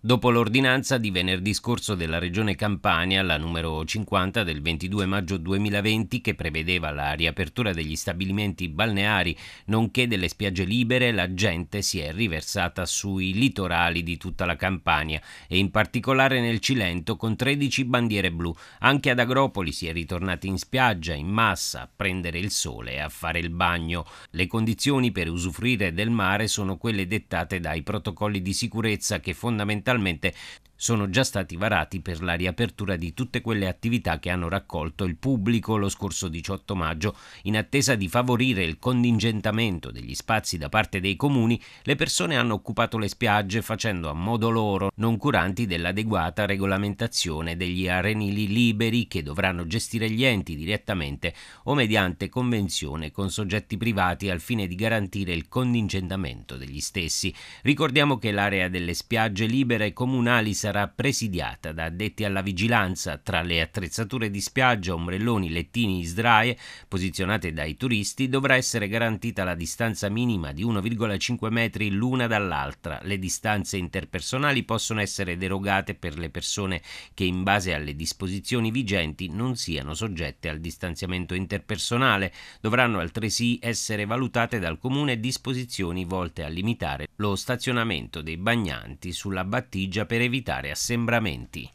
dopo l'ordinanza di venerdì scorso della Regione Campania, la numero 50 del 22 maggio 2020, che prevedeva la riapertura degli stabilimenti balneari nonché delle spiagge libere, la gente si è riversata sui litorali di tutta la Campania e in particolare nel Cilento con 13 bandiere blu. Anche ad Agropoli si è ritornati in spiaggia in massa a prendere il sole e a fare il bagno. Le condizioni per usufruire del mare sono quelle dettate dai protocolli di sicurezza che fondamentalmente digitalmente. sono già stati varati per la riapertura di tutte quelle attività che hanno raccolto il pubblico lo scorso 18 maggio. In attesa di favorire il contingentamento degli spazi da parte dei comuni, le persone hanno occupato le spiagge facendo a modo loro, non curanti dell'adeguata regolamentazione degli arenili liberi che dovranno gestire gli enti direttamente o mediante convenzione con soggetti privati al fine di garantire il contingentamento degli stessi. Ricordiamo che l'area delle spiagge libere comunali sarà sarà presidiata da addetti alla vigilanza tra le attrezzature di spiaggia, ombrelloni, lettini, sdraie posizionate dai turisti dovrà essere garantita la distanza minima di 1,5 metri l'una dall'altra. Le distanze interpersonali possono essere derogate per le persone che in base alle disposizioni vigenti non siano soggette al distanziamento interpersonale. Dovranno altresì essere valutate dal comune disposizioni volte a limitare lo stazionamento dei bagnanti sulla battigia per evitare evitare assembramenti.